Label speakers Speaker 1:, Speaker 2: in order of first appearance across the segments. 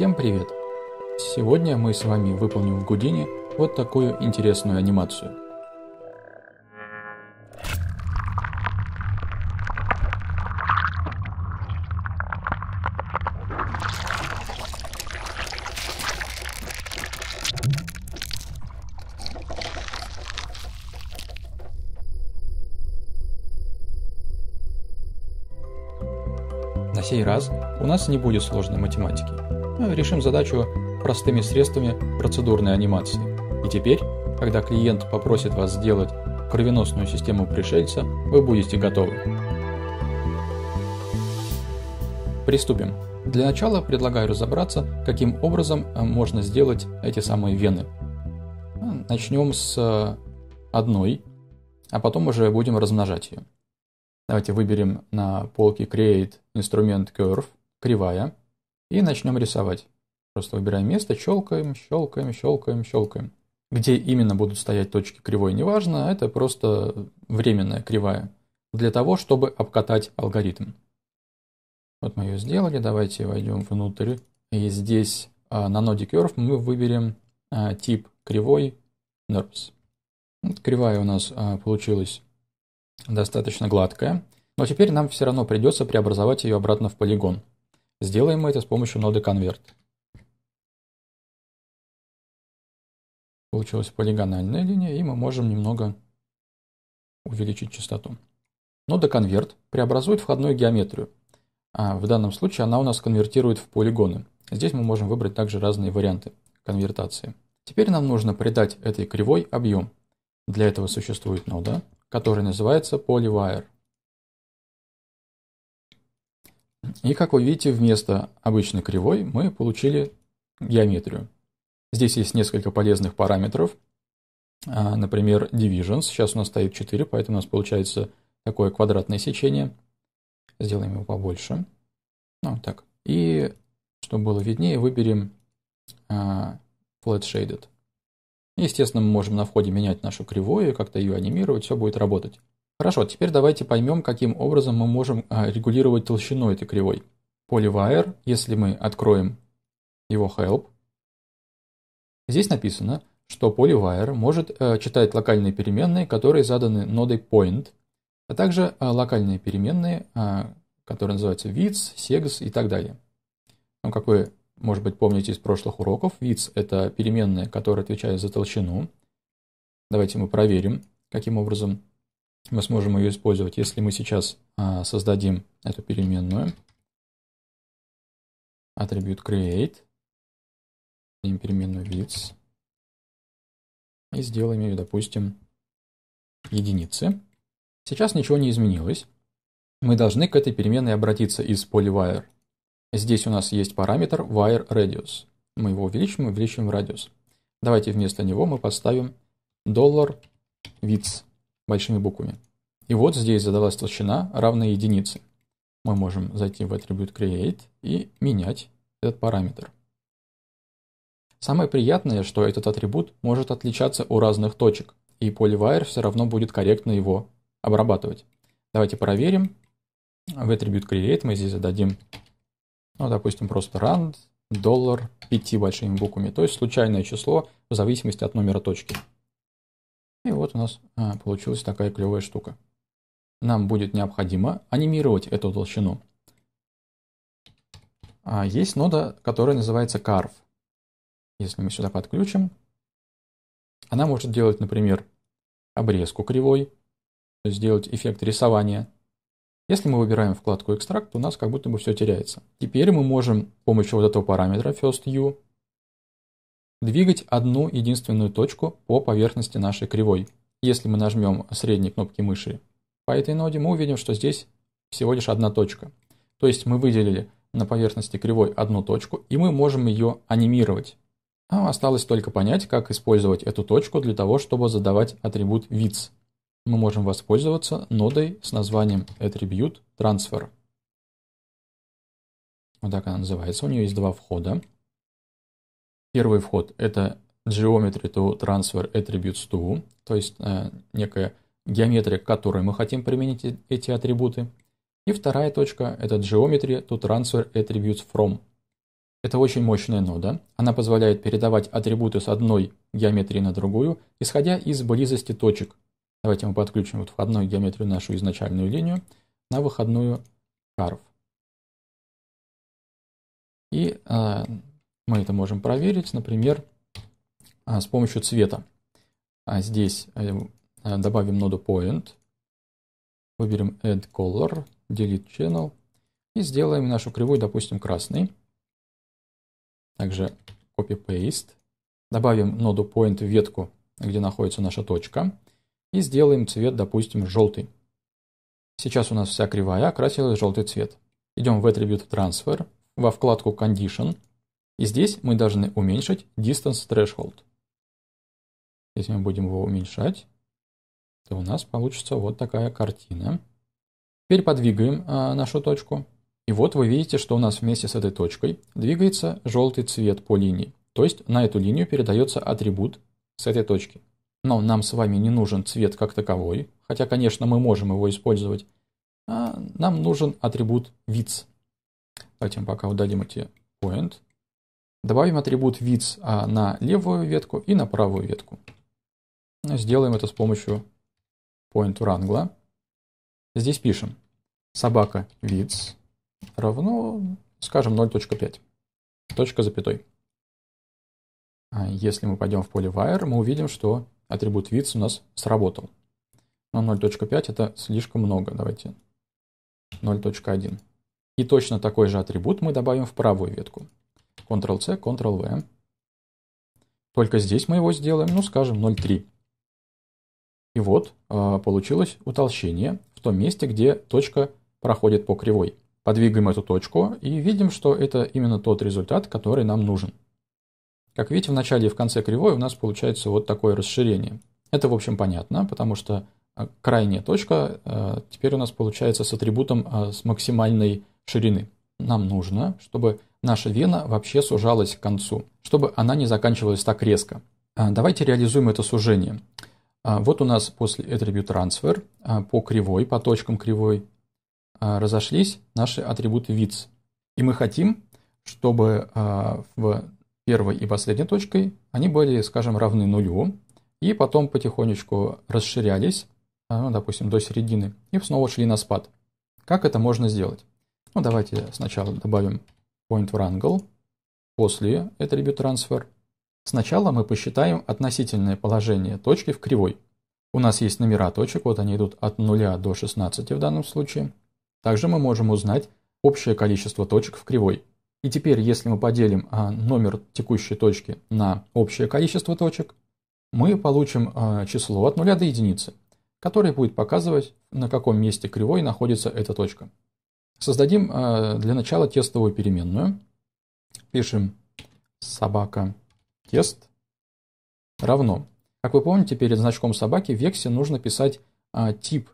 Speaker 1: Всем привет! Сегодня мы с вами выполним в Гудини вот такую интересную анимацию – у нас не будет сложной математики. Мы решим задачу простыми средствами процедурной анимации. И теперь, когда клиент попросит вас сделать кровеносную систему пришельца, вы будете готовы. Приступим. Для начала предлагаю разобраться, каким образом э, можно сделать эти самые вены. Ну, начнем с э, одной, а потом уже будем размножать ее. Давайте выберем на полке Create инструмент Curve – кривая, и начнем рисовать. Просто выбираем место, щелкаем, щелкаем, щелкаем, щелкаем. Где именно будут стоять точки кривой, неважно, это просто временная кривая для того, чтобы обкатать алгоритм. Вот мы ее сделали, давайте войдем внутрь. И здесь а, на ноде Curve мы выберем а, тип кривой Nerves. кривая у нас а, получилась достаточно гладкая, но теперь нам все равно придется преобразовать ее обратно в полигон. Сделаем мы
Speaker 2: это с помощью ноды Convert. Получилась полигональная линия, и мы можем немного увеличить частоту.
Speaker 1: Нода Convert преобразует входную геометрию. А в данном случае она у нас конвертирует в полигоны. Здесь мы можем выбрать также разные варианты конвертации. Теперь нам нужно придать этой кривой объем. Для этого существует нода, которая называется PolyWire. И как вы видите, вместо обычной кривой мы получили геометрию. Здесь есть несколько полезных параметров, а, например, divisions. Сейчас у нас стоит 4, поэтому у нас получается такое квадратное сечение. Сделаем его побольше. Ну, так. И, чтобы было виднее, выберем а, flat shaded. Естественно, мы можем на входе менять нашу кривую, как-то ее анимировать, все будет работать. Хорошо, теперь давайте поймем, каким образом мы можем а, регулировать толщину этой кривой. Polyvire, если мы откроем его help, здесь написано, что Polyvire может э, читать локальные переменные, которые заданы нодой point, а также э, локальные переменные, а, которые называются vids, segs и так далее. Ну, как вы, может быть, помните из прошлых уроков, vids – это переменная, которая отвечает за толщину. Давайте мы проверим, каким образом мы сможем ее использовать.
Speaker 2: Если мы сейчас а, создадим эту переменную, атрибут create, им переменную width, и сделаем ее, допустим, единицы. Сейчас ничего не
Speaker 1: изменилось. Мы должны к этой переменной обратиться из polyWire. Здесь у нас есть параметр wire radius. Мы его увеличим, увеличим радиус. Давайте вместо него мы поставим $width большими буквами. И вот здесь задалась толщина, равная единице. Мы можем зайти в атрибут create и менять этот параметр. Самое приятное, что этот атрибут может отличаться у разных точек, и PolyWire все равно будет корректно его обрабатывать. Давайте проверим. В атрибут create мы здесь зададим, ну, допустим, просто rand, доллар, пяти большими буквами, то есть случайное число в зависимости от номера точки. И вот у нас а, получилась такая клевая штука. Нам будет необходимо анимировать эту толщину. А есть нода, которая называется Carve. Если мы сюда подключим, она может делать, например, обрезку кривой, то есть сделать эффект рисования. Если мы выбираем вкладку экстракт, у нас как будто бы все теряется. Теперь мы можем с помощью вот этого параметра first view двигать одну единственную точку по поверхности нашей кривой. Если мы нажмем средние кнопки мыши по этой ноде, мы увидим, что здесь всего лишь одна точка. То есть мы выделили на поверхности кривой одну точку, и мы можем ее анимировать. Нам осталось только понять, как использовать эту точку для того, чтобы задавать атрибут width. Мы можем воспользоваться нодой с названием attribute transfer. Вот так она называется. У нее есть два входа. Первый вход – это geometry to transfer attributes to, то есть э, некая геометрия, к которой мы хотим применить э, эти атрибуты. И вторая точка – это geometry to transfer attributes from. Это очень мощная нода. Она позволяет передавать атрибуты с одной геометрии на другую, исходя из близости точек. Давайте мы подключим вот входную геометрию нашу изначальную линию на выходную carve. И э, мы это можем проверить, например, а, с помощью цвета. А, здесь э, э, добавим ноду Point, выберем Add Color, Delete Channel и сделаем нашу кривую, допустим, красной. Также Copy-Paste. Добавим ноду Point в ветку, где находится наша точка. И сделаем цвет, допустим, желтый. Сейчас у нас вся кривая окрасилась в желтый цвет. Идем в Attribute Transfer, во вкладку Condition – и здесь мы должны уменьшить distance threshold. Если мы будем его уменьшать, то у нас получится вот такая картина. Теперь подвигаем а, нашу точку. И вот вы видите, что у нас вместе с этой точкой двигается желтый цвет по линии. То есть на эту линию передается атрибут с этой точки. Но нам с вами не нужен цвет как таковой, хотя, конечно, мы можем его использовать.
Speaker 2: А нам нужен
Speaker 1: атрибут вид. Давайте мы пока удалим эти point. Добавим атрибут width а, на левую ветку и на правую ветку. Ну, сделаем это с помощью point wrangle. Здесь пишем собака width равно, скажем, 0.5. Точка запятой. А, если мы пойдем в поле wire, мы увидим, что атрибут width у нас сработал. Но 0.5 это слишком много. Давайте 0.1. И точно такой же атрибут мы добавим в правую ветку. Ctrl-C, Ctrl-V. Только здесь мы его сделаем, ну скажем 0,3. И вот а, получилось утолщение в том месте, где точка проходит по кривой. Подвигаем эту точку и видим, что это именно тот результат, который нам нужен. Как видите, в начале и в конце кривой у нас получается вот такое расширение. Это, в общем, понятно, потому что а, крайняя точка а, теперь у нас получается с атрибутом с максимальной ширины. Нам нужно, чтобы наша вена вообще сужалась к концу, чтобы она не заканчивалась так резко. А, давайте реализуем это сужение. А, вот у нас после attribute transfer а, по кривой, по точкам кривой, разошлись наши атрибуты вид. И мы хотим, чтобы в первой и последней точкой они были, скажем, равны нулю, и потом потихонечку расширялись, ну, допустим, до середины, и снова шли на спад. Как это можно сделать? Ну, давайте сначала добавим point wrangle, после attribute transfer. Сначала мы посчитаем относительное положение точки в кривой. У нас есть номера точек, вот они идут от 0 до 16 в данном случае. Также мы можем узнать общее количество точек в кривой. И теперь, если мы поделим а, номер текущей точки на общее количество точек, мы получим а, число от 0 до единицы, которое будет показывать, на каком месте кривой находится эта точка. Создадим э, для начала тестовую переменную. Пишем собака тест равно. Как вы помните, перед значком собаки в вексе нужно писать э, тип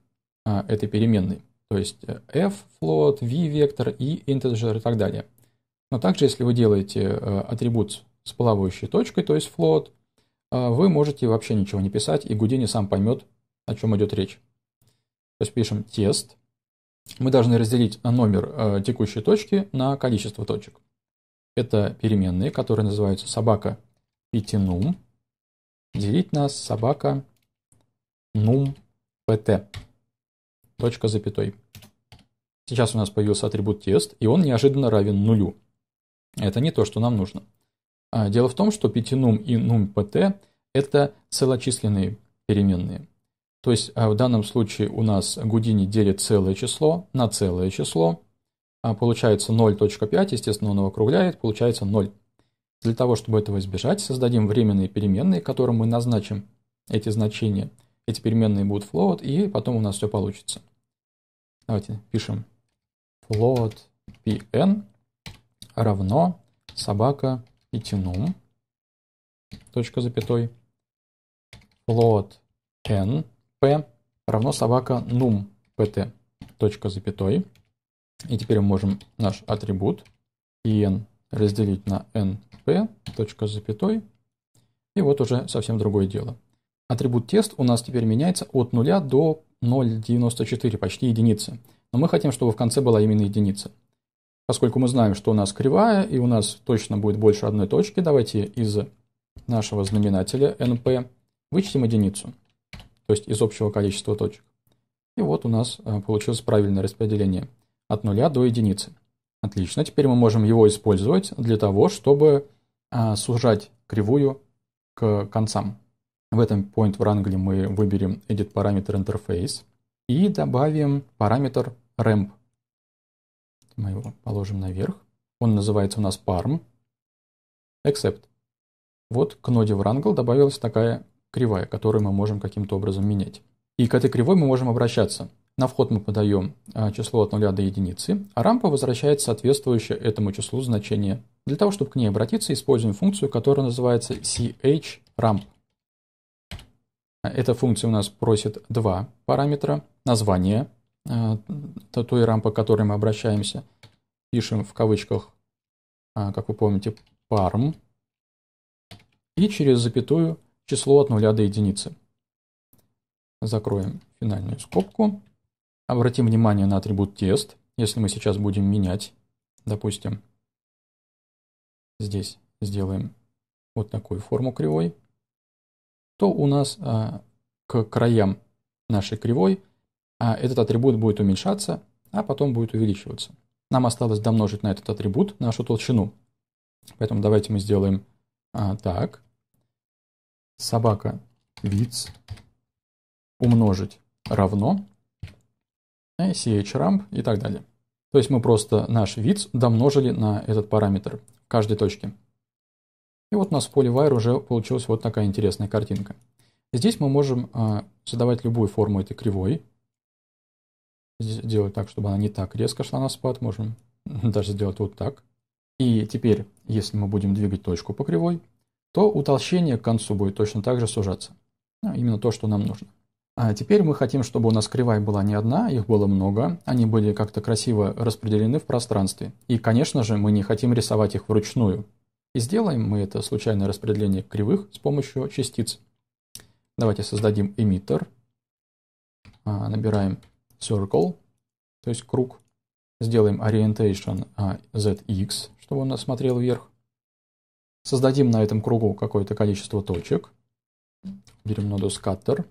Speaker 1: э, этой переменной. То есть f float, v вектор и integer и так далее. Но также, если вы делаете атрибут с плавающей точкой, то есть float, вы можете вообще ничего не писать, и Гудини сам поймет, о чем идет речь. То есть пишем тест мы должны разделить э, номер э, текущей точки на количество точек. Это переменные, которые называются собака пятинум, делить на собака num pt. Точка запятой. Сейчас у нас появился атрибут тест, и он неожиданно равен нулю. Это не то, что нам нужно. А, дело в том, что пятинум и num pt – это целочисленные переменные – то есть а, в данном случае у нас Гудини делит целое число на целое число. А, получается 0.5, естественно, он его округляет, получается 0. Для того, чтобы этого избежать, создадим временные переменные, которым мы назначим эти значения. Эти переменные будут float, и потом у нас все получится. Давайте пишем float pn равно собака пятинум, точка запятой, float n p равно собака num pt, точка запятой. И теперь мы можем наш атрибут en разделить на np, точка запятой. И вот уже совсем другое дело. Атрибут тест у нас теперь меняется от 0 до 0,94, почти единицы. Но мы хотим, чтобы в конце была именно единица. Поскольку мы знаем, что у нас кривая, и у нас точно будет больше одной точки, давайте из нашего знаменателя np вычтем единицу то есть из общего количества точек. И вот у нас а, получилось правильное распределение от 0 до единицы. Отлично, теперь мы можем его использовать для того, чтобы а, сужать кривую к концам. В этом point wrangle мы выберем edit параметр интерфейс и добавим параметр ramp. Мы его положим наверх. Он называется у нас parm except. Вот к ноде wrangle добавилась такая кривая, которую мы можем каким-то образом менять. И к этой кривой мы можем обращаться. На вход мы подаем а, число от 0 до единицы, а рампа возвращает соответствующее этому числу значение. Для того, чтобы к ней обратиться, используем функцию, которая называется chramp. А, эта функция у нас просит два параметра. Название а, той рампы, к которой мы обращаемся. Пишем в кавычках, как вы помните, parm. И через запятую число от 0 до единицы. Закроем финальную скобку. Обратим внимание на атрибут тест. Если мы сейчас будем менять, допустим, здесь сделаем вот такую форму кривой, то у нас а, к краям нашей кривой а, этот атрибут будет уменьшаться, а потом будет увеличиваться. Нам осталось домножить на этот атрибут нашу толщину. Поэтому давайте мы сделаем а, так собака виц умножить равно chramp и так далее. То есть мы просто наш вид домножили на этот параметр в каждой точке. И вот у нас в поле wire уже получилась вот такая интересная картинка. Здесь мы можем а, задавать любую форму этой кривой. Сделать так, чтобы она не так резко шла на спад. Можем даже сделать вот так. И теперь, если мы будем двигать точку по кривой, то утолщение к концу будет точно так же сужаться. Ну, именно то, что нам нужно. А теперь мы хотим, чтобы у нас кривая была не одна, их было много, они были как-то красиво распределены в пространстве. И, конечно же, мы не хотим рисовать их вручную. И сделаем мы это случайное распределение кривых с помощью частиц. Давайте создадим эмиттер. А, набираем circle, то есть круг. Сделаем orientation а, zx, чтобы он нас
Speaker 2: смотрел вверх. Создадим на этом кругу какое-то количество точек. Берем ноду scatter.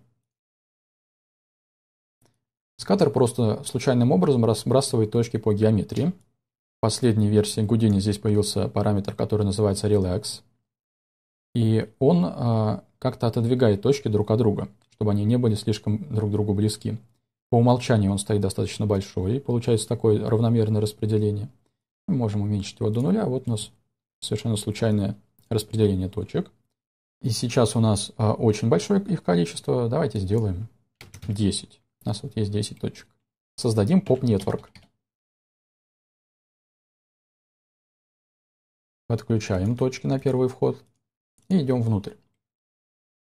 Speaker 2: Скаттер просто
Speaker 1: случайным образом разбрасывает точки по геометрии. В последней версии Гудини здесь появился параметр, который называется relax. И он э, как-то отодвигает точки друг от друга, чтобы они не были слишком друг другу близки. По умолчанию он стоит достаточно большой, и получается такое равномерное распределение. Мы можем уменьшить его до нуля, а вот у нас совершенно случайное распределение точек. И сейчас у нас а, очень
Speaker 2: большое их количество. Давайте сделаем 10. У нас вот есть 10 точек. Создадим поп-нетворк. отключаем точки на первый вход и идем внутрь.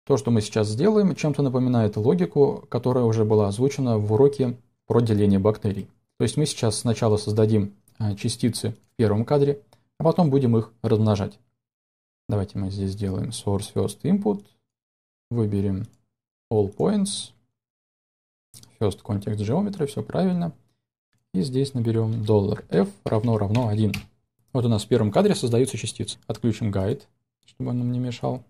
Speaker 2: То, что
Speaker 1: мы сейчас сделаем, чем-то напоминает логику, которая уже была озвучена в уроке про деление бактерий. То есть мы сейчас сначала создадим а, частицы в первом кадре, а потом будем их размножать. Давайте мы здесь сделаем source first input, выберем all points, first context geometry, все правильно. И здесь наберем доллар $f равно равно 1. Вот у нас в первом кадре создаются частицы. Отключим guide, чтобы он нам не мешал.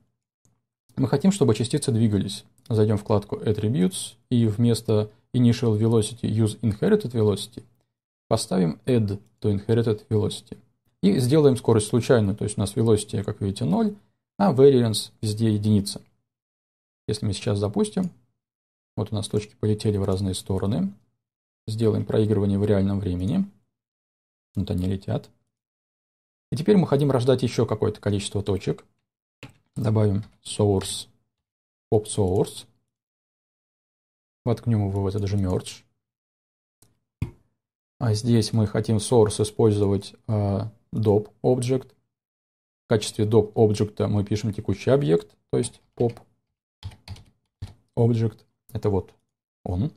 Speaker 1: Мы хотим, чтобы частицы двигались. Зайдем в вкладку Attributes и вместо Initial Velocity Use Inherited Velocity поставим Add to Inherited Velocity и сделаем скорость случайную, то есть у нас velocity, как видите, 0, а variance везде единица. Если мы сейчас запустим, вот у нас точки полетели в разные стороны. Сделаем проигрывание в реальном времени. Вот они летят. И теперь мы хотим рождать еще какое-то количество точек. Добавим source, pop source. Воткнем его в этот же merge. А здесь мы хотим source использовать а, dob object. В качестве dob object мы пишем текущий объект, то есть pop object. Это вот он.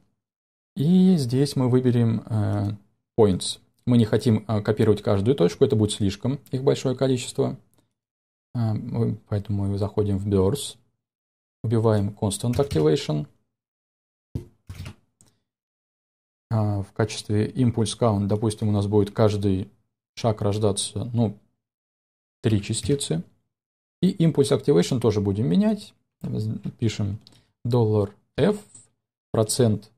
Speaker 1: И здесь мы выберем э, points. Мы не хотим э, копировать каждую точку, это будет слишком их большое количество. Э, поэтому мы заходим в burst, убиваем constant activation. А, в качестве импульс count, допустим, у нас будет каждый шаг рождаться, ну, три частицы. И импульс activation тоже будем менять. Пишем доллар $f процент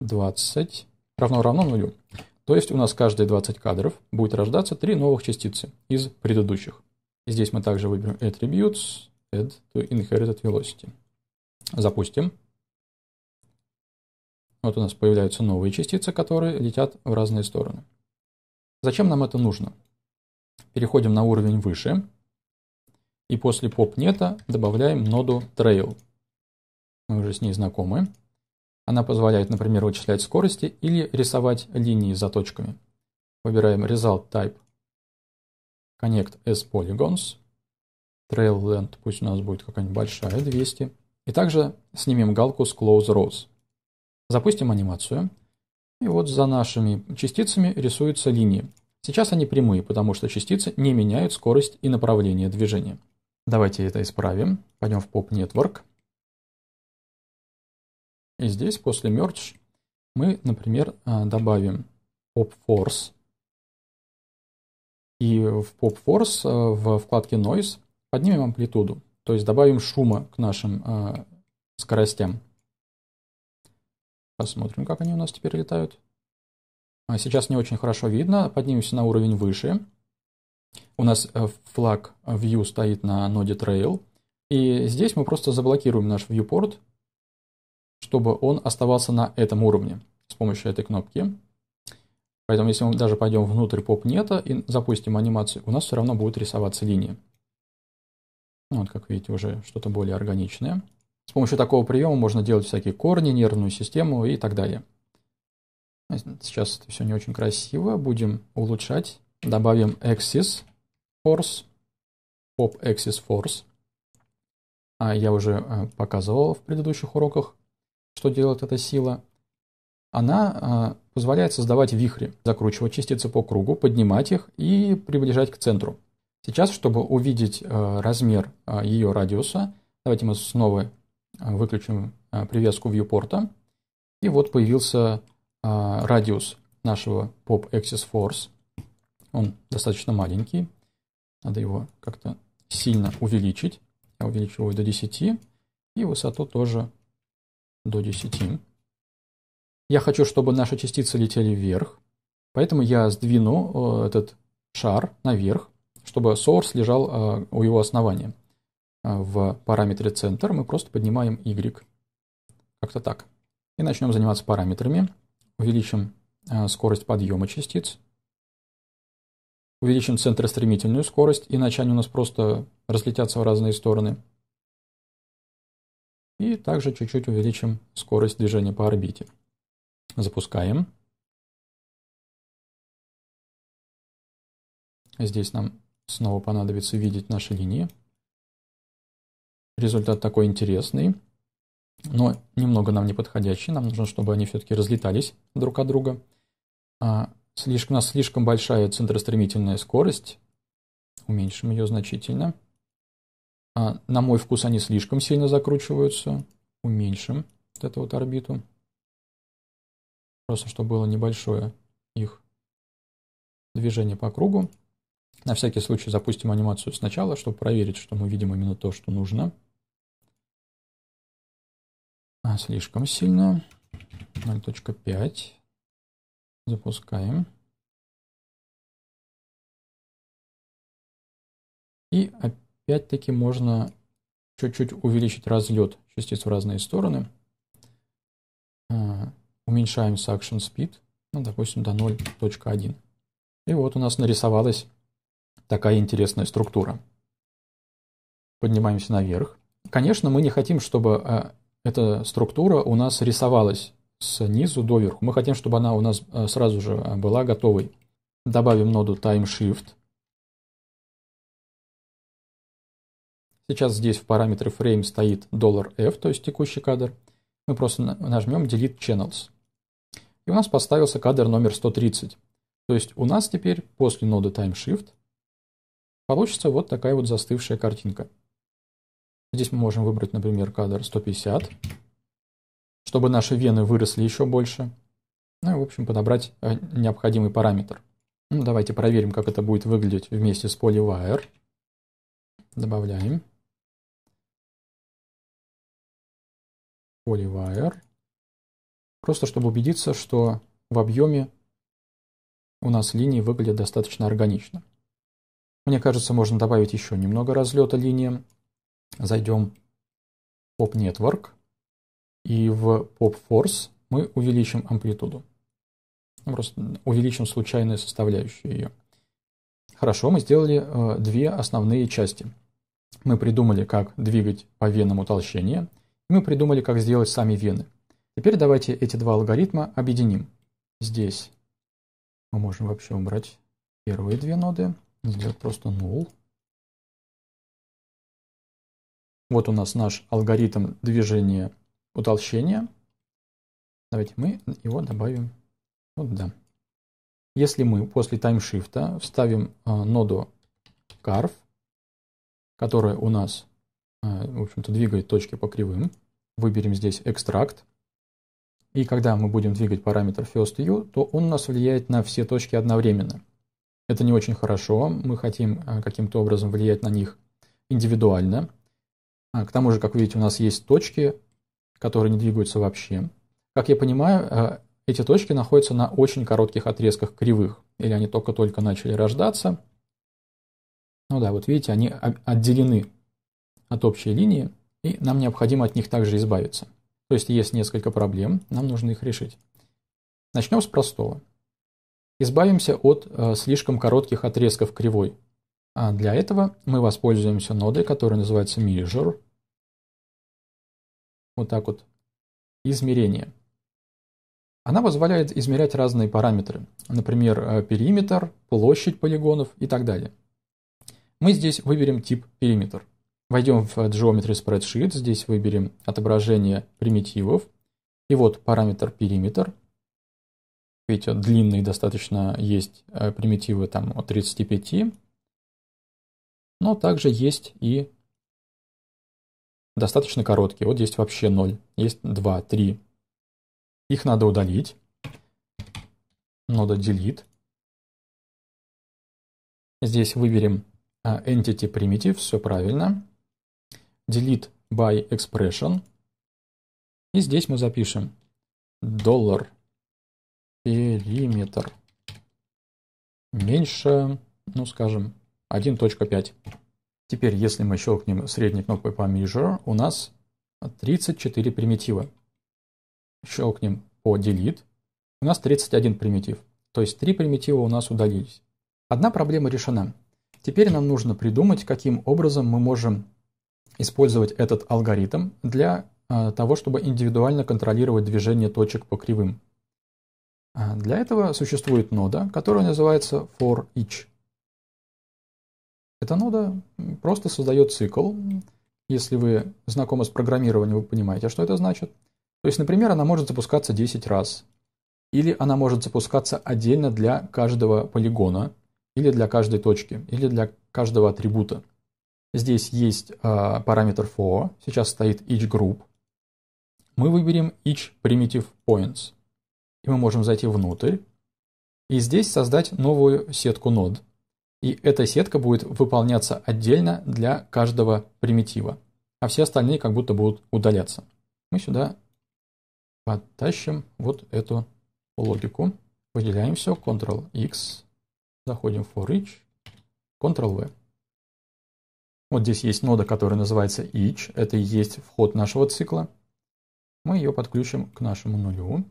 Speaker 1: 20 равно равно нулю. То есть у нас каждые 20 кадров будет рождаться три новых частицы из предыдущих. здесь мы также выберем attributes, add to inherited velocity. Запустим. Вот у нас появляются новые частицы, которые летят в разные стороны. Зачем нам это нужно? Переходим на уровень выше. И после popnet добавляем ноду trail. Мы уже с ней знакомы. Она позволяет, например, вычислять скорости или рисовать линии за точками. Выбираем Result Type Connect as Polygons. Trail Length пусть у нас будет какая-нибудь большая, 200. И также снимем галку с Close Rows. Запустим анимацию. И вот за нашими частицами рисуются линии. Сейчас они прямые, потому что частицы не меняют скорость и направление движения. Давайте это исправим. Пойдем в Pop Network.
Speaker 2: И здесь после Merge мы, например, а, добавим Pop Force. И в Pop Force
Speaker 1: а, в вкладке Noise поднимем амплитуду, то есть добавим шума к нашим а, скоростям. Посмотрим, как они у нас теперь летают. А сейчас не очень хорошо видно. Поднимемся на уровень выше. У нас э, флаг э, View стоит на ноде Trail. И здесь мы просто заблокируем наш viewport, чтобы он оставался на этом уровне с помощью этой кнопки. Поэтому если мы даже пойдем внутрь попнета и запустим анимацию, у нас все равно будут рисоваться линии. Вот, как видите, уже что-то более органичное. С помощью такого приема можно делать всякие корни, нервную систему и так далее. Сейчас это все не очень красиво. Будем улучшать. Добавим axis force, pop axis force. А я уже э, показывал в предыдущих уроках, что делает эта сила. Она э, позволяет создавать вихри, закручивать частицы по кругу, поднимать их и приближать к центру. Сейчас, чтобы увидеть э, размер ее радиуса, давайте мы снова а, выключим а, привязку вьюпорта. И вот появился а, радиус нашего Pop Axis Force. Он достаточно маленький. Надо его как-то сильно увеличить. Я увеличу его до 10. И высоту тоже до 10. Я хочу, чтобы наши частицы летели вверх. Поэтому я сдвину э, этот шар наверх, чтобы source лежал у его основания. А, в параметре центр мы просто поднимаем y. Как-то так. И начнем заниматься параметрами. Увеличим а, скорость подъема частиц. Увеличим центростремительную скорость, иначе они у нас просто разлетятся в разные стороны.
Speaker 2: И также чуть-чуть увеличим скорость движения по орбите. Запускаем. Здесь нам снова понадобится видеть наши линии результат такой интересный,
Speaker 1: но немного нам не подходящий. Нам нужно, чтобы они все-таки разлетались друг от друга. А слишком, у нас слишком большая центростремительная скорость. Уменьшим ее значительно. А на мой вкус они слишком сильно закручиваются. Уменьшим вот эту вот орбиту. Просто чтобы было небольшое их движение по кругу. На всякий случай запустим анимацию сначала, чтобы проверить, что мы видим именно то, что нужно
Speaker 2: слишком сильно. 0.5. Запускаем. И опять-таки можно чуть-чуть увеличить разлет частиц
Speaker 1: в разные стороны. А, уменьшаем suction speed, ну, допустим, до 0.1. И вот у нас нарисовалась такая интересная структура. Поднимаемся наверх. Конечно, мы не хотим, чтобы а, эта структура у нас рисовалась снизу доверху. Мы хотим, чтобы она у нас э, сразу же э, была готовой. Добавим ноду TimeShift. Сейчас здесь в параметре frame стоит $f, то есть текущий кадр. Мы просто нажмем Delete Channels. И у нас поставился кадр номер 130. То есть у нас теперь после ноды TimeShift получится вот такая вот застывшая картинка. Здесь мы можем выбрать, например, кадр 150, чтобы наши вены выросли еще больше. Ну и, в общем, подобрать э, необходимый параметр. Ну, давайте проверим, как это будет выглядеть вместе с Polywire.
Speaker 2: Добавляем. Polywire. Просто чтобы убедиться, что в объеме у нас линии выглядят достаточно органично. Мне кажется,
Speaker 1: можно добавить еще немного разлета линиям, зайдем в Pop Network и в Pop Force мы увеличим амплитуду. Ну, просто увеличим случайную составляющую ее. Хорошо, мы сделали э, две основные части. Мы придумали, как двигать по венам утолщение, мы придумали, как сделать сами вены. Теперь давайте эти два алгоритма объединим. Здесь
Speaker 2: мы можем вообще убрать первые две ноды, сделать просто null. Вот у нас наш алгоритм движения утолщения. Давайте мы его добавим вот
Speaker 1: да. Если мы после таймшифта вставим а, ноду carve, которая у нас, а, в общем-то, двигает точки по кривым, выберем здесь экстракт, и когда мы будем двигать параметр firstU, то он у нас влияет на все точки одновременно. Это не очень хорошо, мы хотим а, каким-то образом влиять на них индивидуально, а, к тому же, как видите, у нас есть точки, которые не двигаются вообще. Как я понимаю, э, эти точки находятся на очень коротких отрезках кривых, или они только-только начали рождаться. Ну да, вот видите, они отделены от общей линии, и нам необходимо от них также избавиться. То есть есть несколько проблем, нам нужно их решить. Начнем с простого. Избавимся от э, слишком коротких отрезков кривой, а для этого мы воспользуемся нодой, которая называется measure. Вот так вот. Измерение. Она позволяет измерять разные параметры, например, э, периметр, площадь полигонов и так далее. Мы здесь выберем тип периметр. Войдем в Geometry Spreadsheet, здесь выберем отображение примитивов. И вот параметр периметр. Видите, длинные достаточно есть э, примитивы там от 35 но также есть и достаточно короткие. Вот есть вообще
Speaker 2: 0, есть 2, 3. Их надо удалить. Нода delete. Здесь выберем
Speaker 1: а, entity primitive, все правильно. Delete by expression.
Speaker 2: И здесь мы запишем доллар периметр меньше, ну скажем, 1.5.
Speaker 1: Теперь, если мы щелкнем средней кнопкой по Measure, у нас 34 примитива. Щелкнем по Delete, у нас 31 примитив. То есть три примитива у нас удалились. Одна проблема решена. Теперь нам нужно придумать, каким образом мы можем использовать этот алгоритм для а, того, чтобы индивидуально контролировать движение точек по кривым. А, для этого существует нода, которая называется for each. Эта нода просто создает цикл. Если вы знакомы с программированием, вы понимаете, что это значит. То есть, например, она может запускаться 10 раз. Или она может запускаться отдельно для каждого полигона, или для каждой точки, или для каждого атрибута. Здесь есть э, параметр for, сейчас стоит each group. Мы выберем each primitive points. И мы можем зайти внутрь. И здесь создать новую сетку нод – и эта сетка будет выполняться отдельно для каждого примитива, а все остальные как будто будут удаляться. Мы сюда потащим вот эту логику, выделяем все, Ctrl-X, заходим в for each, Ctrl-V. Вот здесь есть нода, которая называется each, это и есть вход нашего цикла. Мы ее подключим к нашему нулю.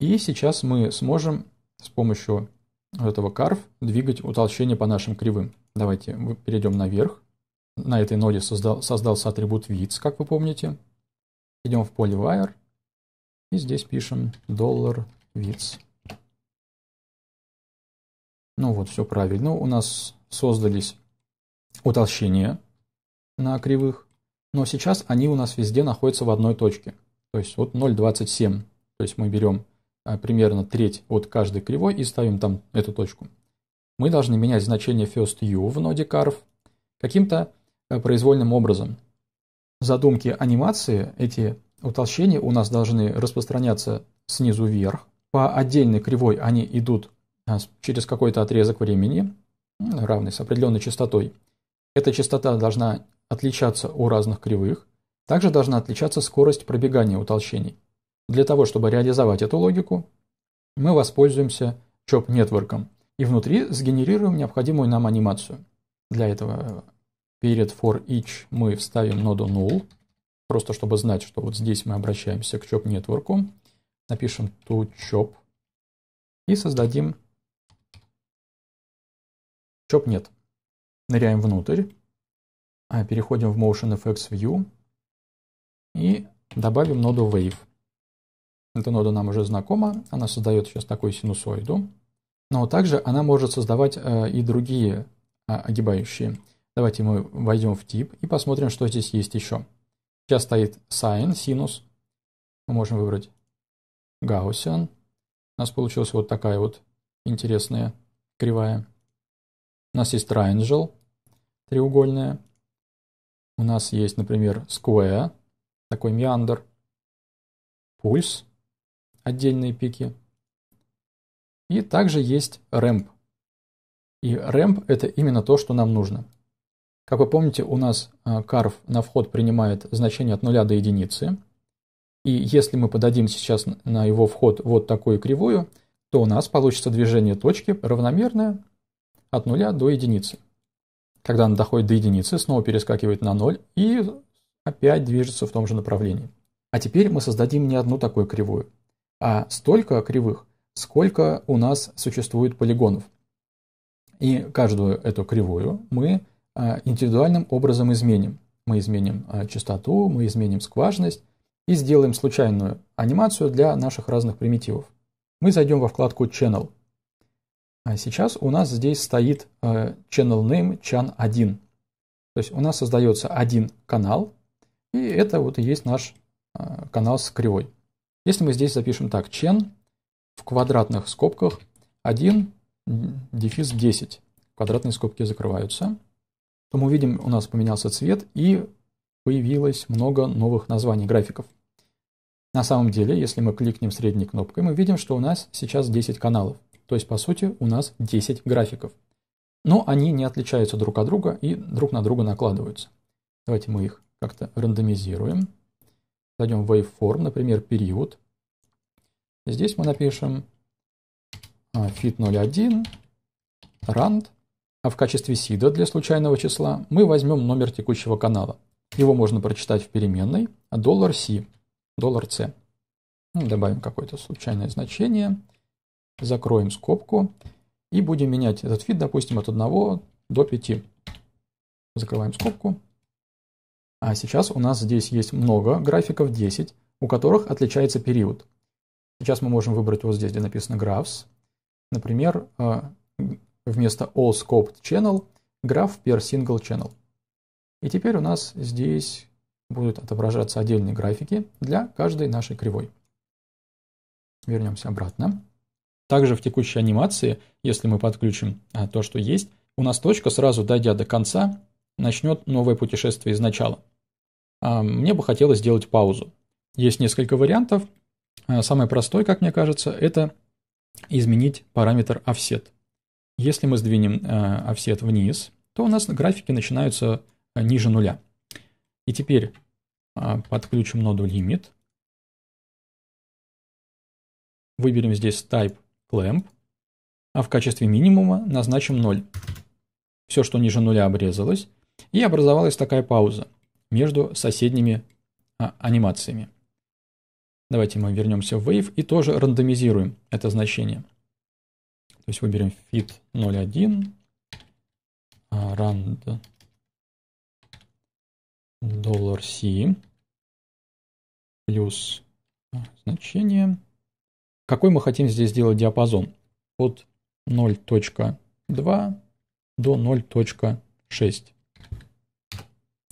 Speaker 1: И сейчас мы сможем с помощью этого карф двигать утолщение по нашим кривым. Давайте перейдем наверх. На этой ноде создал, создался атрибут вид как вы помните.
Speaker 2: Идем в поле wire. И здесь пишем доллар вид
Speaker 1: Ну вот, все правильно. У нас создались утолщения на кривых. Но сейчас они у нас везде находятся в одной точке. То есть вот 0,27. То есть мы берем а, примерно треть от каждой кривой и ставим там эту точку. Мы должны менять значение first u в ноде curve каким-то э, произвольным образом. Задумки анимации, эти утолщения у нас должны распространяться снизу вверх. По отдельной кривой они идут а, через какой-то отрезок времени, равный с определенной частотой. Эта частота должна отличаться у разных кривых. Также должна отличаться скорость пробегания утолщений. Для того, чтобы реализовать эту логику, мы воспользуемся чоп-нетворком и внутри сгенерируем необходимую нам анимацию. Для этого перед for each мы вставим ноду null, просто чтобы знать, что
Speaker 2: вот здесь мы обращаемся к чоп-нетворку. Напишем to chop и создадим chop-нет. Ныряем внутрь, а, переходим в Motion FX View и
Speaker 1: добавим ноду Wave. Эта нода нам уже знакома, она создает сейчас такую синусоиду, но также она может создавать э, и другие э, огибающие. Давайте мы войдем в тип и посмотрим, что здесь есть еще. Сейчас стоит sine, синус. Мы можем выбрать гауссиан. У нас получилась вот такая вот интересная кривая. У нас есть triangle, треугольная. У нас есть, например, square, такой миандр. Пульс, отдельные пики. И также есть рэмп. И рэмп это именно то, что нам нужно. Как вы помните, у нас а, карв на вход принимает значение от 0 до единицы. И если мы подадим сейчас на его вход вот такую кривую, то у нас получится движение точки равномерное от 0 до единицы. Когда она доходит до единицы, снова перескакивает на 0 и опять движется в том же направлении. А теперь мы создадим не одну такую кривую, а столько кривых, сколько у нас существует полигонов. И каждую эту кривую мы а, индивидуальным образом изменим. Мы изменим а, частоту, мы изменим скважность и сделаем случайную анимацию для наших разных примитивов. Мы зайдем во вкладку Channel. А сейчас у нас здесь стоит а, Channel Name Chan1. То есть у нас создается один канал, и это вот и есть наш канал с кривой. Если мы здесь запишем так, чен в квадратных скобках 1 дефис 10, квадратные скобки закрываются, то мы видим, у нас поменялся цвет и появилось много новых названий графиков. На самом деле, если мы кликнем средней кнопкой, мы видим, что у нас сейчас 10 каналов. То есть, по сути, у нас 10 графиков. Но они не отличаются друг от друга и друг на друга накладываются. Давайте мы их как-то рандомизируем зайдем в waveform, например, период. Здесь мы напишем а, fit01, rand, а в качестве сида для случайного числа мы возьмем номер текущего канала. Его можно прочитать в переменной а доллар $C, $C. Ну, добавим какое-то случайное значение, закроем скобку и будем менять этот фит, допустим, от 1 до 5. Закрываем скобку. А сейчас у нас здесь есть много графиков, 10, у которых отличается период. Сейчас мы можем выбрать вот здесь, где написано graphs. Например, а, вместо all scoped channel граф per single channel. И теперь у нас здесь будут отображаться отдельные графики для каждой нашей кривой. Вернемся обратно. Также в текущей анимации, если мы подключим а, то, что есть, у нас точка, сразу дойдя до конца, начнет новое путешествие из начала. А, мне бы хотелось сделать паузу. Есть несколько вариантов. А, самый простой, как мне кажется, это изменить параметр offset. Если мы сдвинем offset а, вниз, то у нас графики начинаются ниже нуля. И теперь подключим ноду
Speaker 2: limit. Выберем здесь type clamp, а в качестве минимума назначим 0. Все, что ниже нуля
Speaker 1: обрезалось, и образовалась такая пауза между соседними а, анимациями. Давайте мы вернемся в Wave и тоже рандомизируем это значение.
Speaker 2: То есть выберем fit 0.1, rand доллар $c
Speaker 1: плюс а, значение. Какой мы хотим здесь сделать диапазон? От 0.2 до 0.6.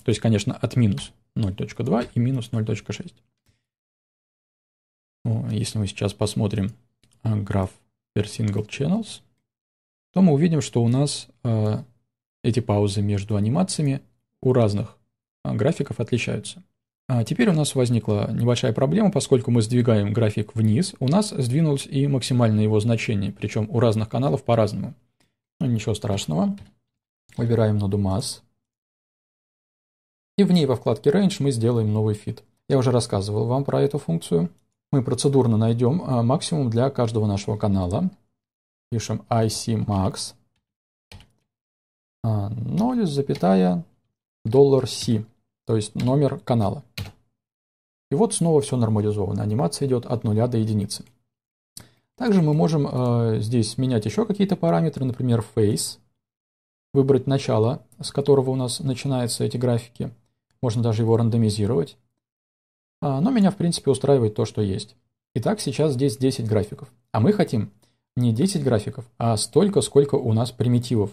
Speaker 1: То есть, конечно, от минус 0.2 и минус 0.6. Ну, если мы сейчас посмотрим а, граф per single channels, то мы увидим, что у нас а, эти паузы между анимациями у разных а, графиков отличаются. теперь у нас возникла небольшая проблема, поскольку мы сдвигаем график вниз, у нас сдвинулось и максимальное его значение, причем у разных каналов по-разному. Ну, ничего страшного. Выбираем ноду масс, и в ней во вкладке Range мы сделаем новый фит. Я уже рассказывал вам про эту функцию. Мы процедурно найдем а, максимум для каждого нашего канала. Пишем ICMAX 0, а, доллар C, то есть номер канала. И вот снова все нормализовано. Анимация идет от 0 до единицы. Также мы можем э, здесь менять еще какие-то параметры, например, face, выбрать начало, с которого у нас начинаются эти графики, можно даже его рандомизировать. А, но меня, в принципе, устраивает то, что есть. Итак, сейчас здесь 10 графиков. А мы хотим не 10 графиков, а столько, сколько у нас примитивов.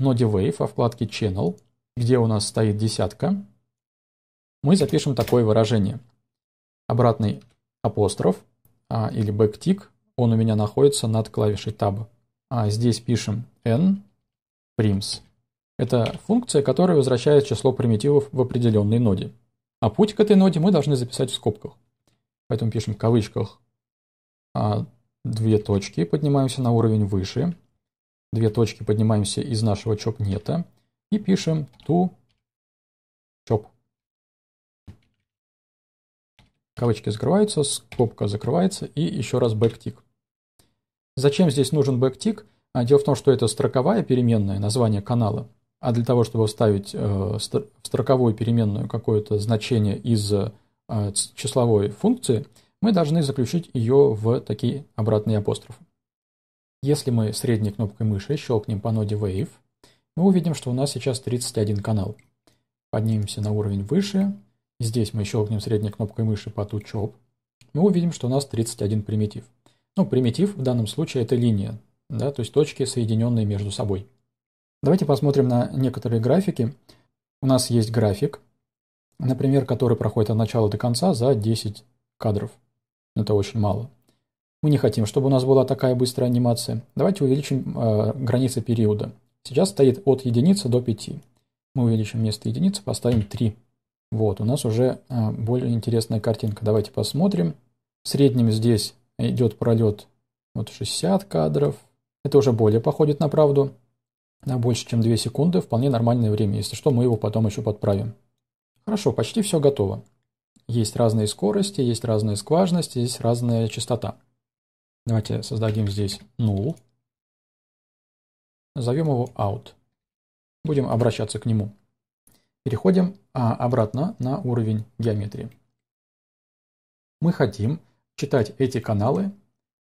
Speaker 1: В Wave во а вкладке Channel, где у нас стоит десятка, мы запишем такое выражение. Обратный апостроф а, или backtick, он у меня находится над клавишей Tab. А здесь пишем n prims. Это функция, которая возвращает число примитивов в определенной ноде. А путь к этой ноде мы должны записать в скобках. Поэтому пишем в кавычках а, две точки, поднимаемся
Speaker 2: на уровень выше, две точки поднимаемся из нашего чопнета и пишем ту чоп. Кавычки закрываются, скобка закрывается и еще раз бэктик. Зачем
Speaker 1: здесь нужен бэктик? А, дело в том, что это строковая переменная, название канала – а для того, чтобы вставить э, в строковую переменную какое-то значение из э, числовой функции, мы должны заключить ее в такие обратные апострофы. Если мы средней кнопкой мыши щелкнем по ноде Wave, мы увидим, что у нас сейчас 31 канал. Поднимемся на уровень выше. Здесь мы щелкнем средней кнопкой мыши по TuChop. Мы увидим, что у нас 31 примитив. Ну, примитив в данном случае это линия, да, то есть точки, соединенные между собой. Давайте посмотрим на некоторые графики. У нас есть график, например, который проходит от начала до конца за 10 кадров. Это очень мало. Мы не хотим, чтобы у нас была такая быстрая анимация. Давайте увеличим э, границы периода. Сейчас стоит от единицы до 5. Мы увеличим вместо единицы, поставим 3. Вот, у нас уже э, более интересная картинка. Давайте посмотрим. В среднем здесь идет пролет вот 60 кадров. Это уже более походит на правду. На больше, чем 2 секунды – вполне нормальное время, если что, мы его потом еще подправим. Хорошо, почти все готово. Есть разные скорости, есть разная скважность, есть разная частота. Давайте создадим здесь null. Назовем его out. Будем обращаться к нему. Переходим а, обратно на уровень геометрии. Мы хотим читать эти каналы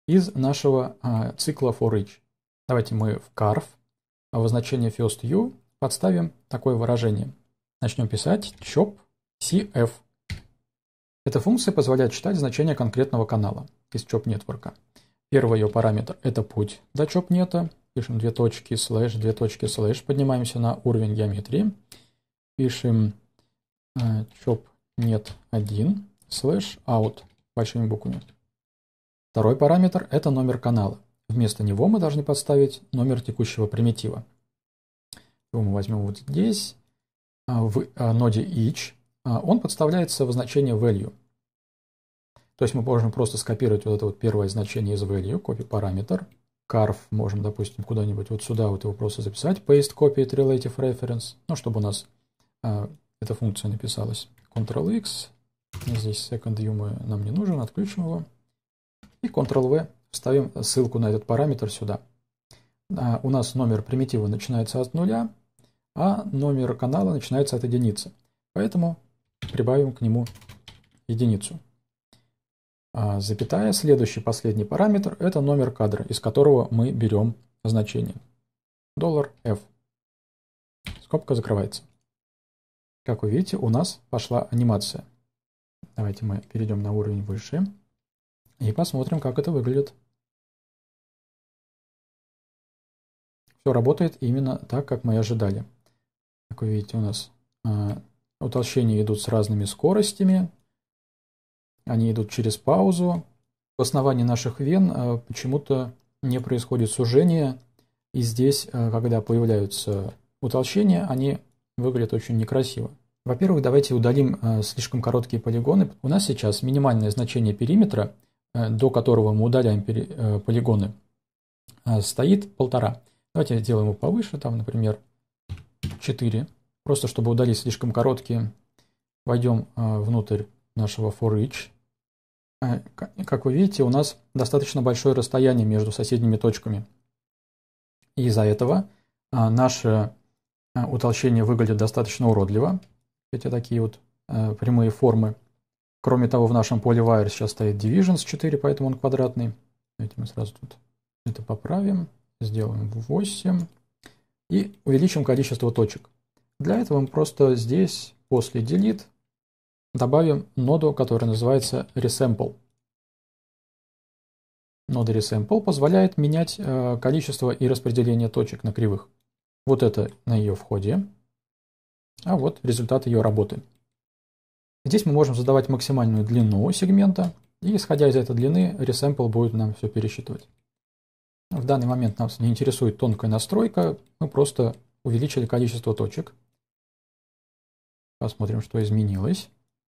Speaker 1: из нашего а, цикла for each. Давайте мы в carve в значение first u подставим такое выражение. Начнем писать chop cf. Эта функция позволяет читать значение конкретного канала из chop нетворка. Первый ее параметр – это путь до chop нета. Пишем две точки, слэш, две точки, слэш. Поднимаемся на уровень геометрии. Пишем э, chop нет 1 слэш out большими буквами. Второй параметр – это номер канала. Вместо него мы должны подставить номер текущего примитива. Его мы возьмем вот здесь, а, в а, ноде each. А, он подставляется в значение value. То есть мы можем просто скопировать вот это вот первое значение из value, copy параметр. Carve можем, допустим, куда-нибудь вот сюда вот его просто записать. Paste copy it relative reference. Ну, чтобы у нас э, эта функция написалась. Ctrl-X. Здесь second view мы, нам не нужен, отключим его. И Ctrl-V Вставим ссылку на этот параметр сюда. А, у нас номер примитива начинается от нуля, а номер канала начинается от единицы. Поэтому прибавим к нему единицу. А, запятая, следующий последний параметр – это номер кадра, из которого мы берем значение. Доллар $f. Скобка закрывается. Как вы видите, у нас пошла анимация. Давайте мы перейдем
Speaker 2: на уровень выше. И посмотрим, как это выглядит. Все работает именно так, как мы и ожидали. Как
Speaker 1: вы видите, у нас э, утолщения идут с разными скоростями. Они идут через паузу. В основании наших вен э, почему-то не происходит сужение. И здесь, э, когда появляются утолщения, они выглядят очень некрасиво. Во-первых, давайте удалим э, слишком короткие полигоны. У нас сейчас минимальное значение периметра – Э, до которого мы удаляем э, полигоны, э, стоит полтора. Давайте сделаем его повыше, там, например, 4. Просто чтобы удалить слишком короткие, войдем внутрь нашего for each. Как вы видите, у нас достаточно большое расстояние между соседними точками. из-за этого наше утолщение выглядит достаточно уродливо. Эти такие вот прямые формы – Кроме того, в нашем поле wire сейчас стоит divisions 4, поэтому он квадратный. Давайте мы сразу тут это поправим. Сделаем 8. И увеличим количество точек. Для этого мы просто здесь после delete добавим ноду, которая называется resample. Нода resample позволяет менять э, количество и распределение точек на кривых. Вот это на ее входе, а вот результат ее работы. Здесь мы можем задавать максимальную длину сегмента, и исходя из этой длины, ресэмпл будет нам все пересчитывать. В данный момент нас не интересует тонкая настройка, мы просто увеличили количество точек. Посмотрим, что изменилось.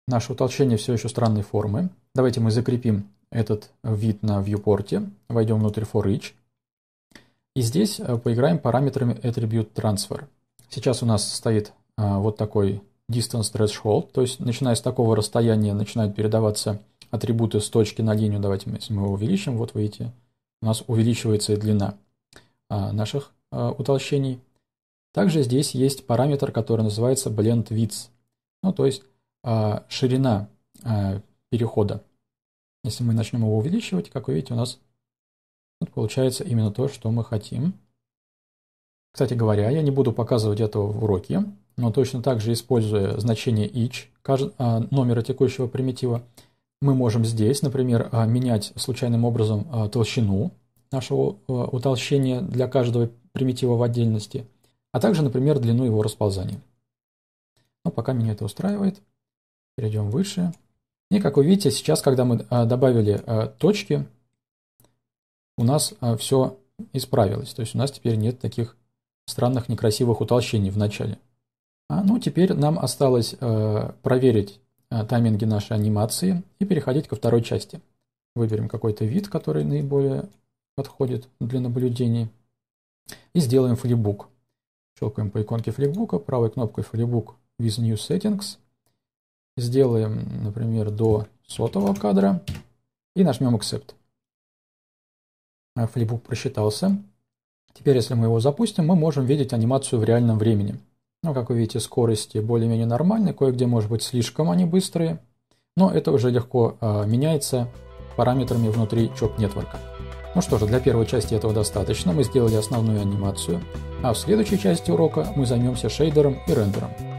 Speaker 1: Наше утолщение все еще странной формы. Давайте мы закрепим этот вид на вьюпорте, войдем внутрь for each. И здесь э, поиграем параметрами attribute transfer. Сейчас у нас стоит э, вот такой distance threshold, то есть начиная с такого расстояния начинают передаваться атрибуты с точки на линию. Давайте если мы его увеличим, вот видите, у нас увеличивается и длина а, наших а, утолщений. Также здесь есть параметр, который называется blend width, ну то есть а, ширина перехода. Если мы начнем его увеличивать, как вы видите, у нас вот получается именно то, что мы хотим. Кстати говоря, я не буду показывать этого в уроке, но точно так же, используя значение each, а, номера текущего примитива, мы можем здесь, например, а, менять случайным образом а, толщину нашего утолщения для каждого примитива в отдельности, а также, например, длину его расползания. Но пока меня это устраивает. Перейдем выше. И как вы видите, сейчас, когда мы добавили точки, у нас все исправилось. То есть у нас теперь нет таких странных некрасивых утолщений в начале. А, ну, теперь нам осталось э, проверить э, тайминги нашей анимации и переходить ко второй части. Выберем какой-то вид, который наиболее подходит для наблюдений. И сделаем флибук. Щелкаем по иконке флипбука, правой кнопкой флибук, with new settings. Сделаем, например, до сотого кадра и нажмем accept. А, флибук просчитался. Теперь, если мы его запустим, мы можем видеть анимацию в реальном времени. Ну, как вы видите, скорости более-менее нормальные, кое-где, может быть, слишком они быстрые, но это уже легко э, меняется параметрами внутри Chop Network. Ну что же, для первой части этого достаточно, мы сделали основную анимацию, а в следующей части урока мы займемся шейдером и рендером.